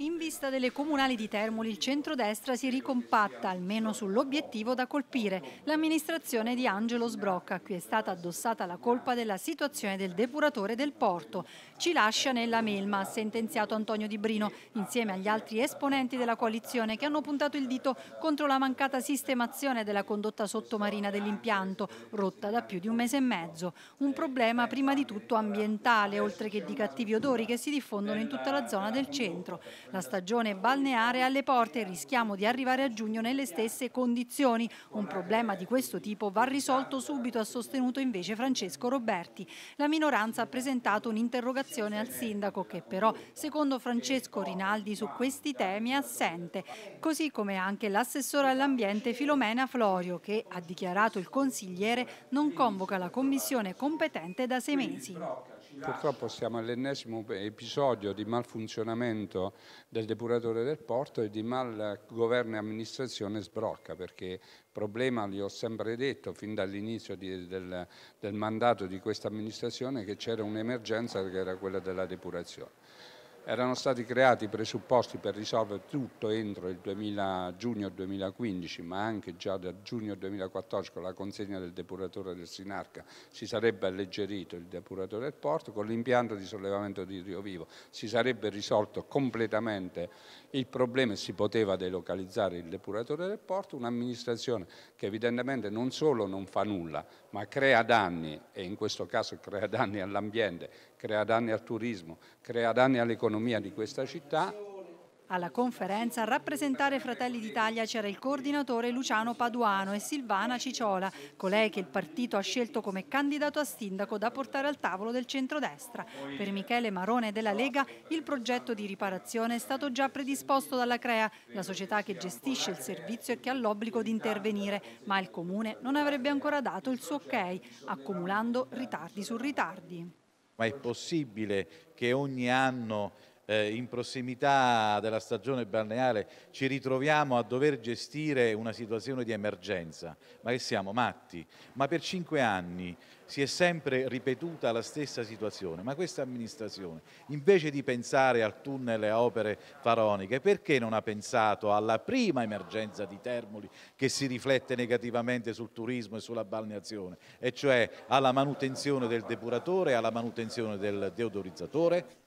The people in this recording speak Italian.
In vista delle comunali di Termoli, il centrodestra si ricompatta, almeno sull'obiettivo da colpire, l'amministrazione di Angelo Sbrocca, qui è stata addossata la colpa della situazione del depuratore del porto. Ci lascia nella melma, ha sentenziato Antonio Di Brino, insieme agli altri esponenti della coalizione che hanno puntato il dito contro la mancata sistemazione della condotta sottomarina dell'impianto, rotta da più di un mese e mezzo. Un problema prima di tutto ambientale, oltre che di cattivi odori che si diffondono in tutta la zona del centro. La stagione balneare è alle porte e rischiamo di arrivare a giugno nelle stesse condizioni. Un problema di questo tipo va risolto subito, ha sostenuto invece Francesco Roberti. La minoranza ha presentato un'interrogazione al sindaco che però, secondo Francesco Rinaldi, su questi temi è assente, così come anche l'assessore all'ambiente Filomena Florio che, ha dichiarato il consigliere, non convoca la commissione competente da sei mesi. Purtroppo siamo all'ennesimo episodio di malfunzionamento del depuratore del porto e di mal governo e amministrazione sbrocca, perché il problema, li ho sempre detto, fin dall'inizio del, del mandato di questa amministrazione, che c'era un'emergenza che era quella della depurazione erano stati creati i presupposti per risolvere tutto entro il 2000, giugno 2015, ma anche già da giugno 2014 con la consegna del depuratore del Sinarca si sarebbe alleggerito il depuratore del porto, con l'impianto di sollevamento di Rio Vivo si sarebbe risolto completamente il problema e si poteva delocalizzare il depuratore del porto, un'amministrazione che evidentemente non solo non fa nulla, ma crea danni e in questo caso crea danni all'ambiente, crea danni al turismo, crea danni all'economia l'economia di questa città. Alla conferenza a rappresentare Fratelli d'Italia c'era il coordinatore Luciano Paduano e Silvana Cicciola, colei che il partito ha scelto come candidato a sindaco da portare al tavolo del centrodestra. Per Michele Marone della Lega il progetto di riparazione è stato già predisposto dalla CREA, la società che gestisce il servizio e che ha l'obbligo di intervenire, ma il comune non avrebbe ancora dato il suo ok, accumulando ritardi su ritardi ma è possibile che ogni anno eh, in prossimità della stagione balneare ci ritroviamo a dover gestire una situazione di emergenza. Ma che siamo matti? Ma per cinque anni si è sempre ripetuta la stessa situazione. Ma questa amministrazione, invece di pensare al tunnel e a opere faraoniche, perché non ha pensato alla prima emergenza di Termoli che si riflette negativamente sul turismo e sulla balneazione, e cioè alla manutenzione del depuratore e alla manutenzione del deodorizzatore?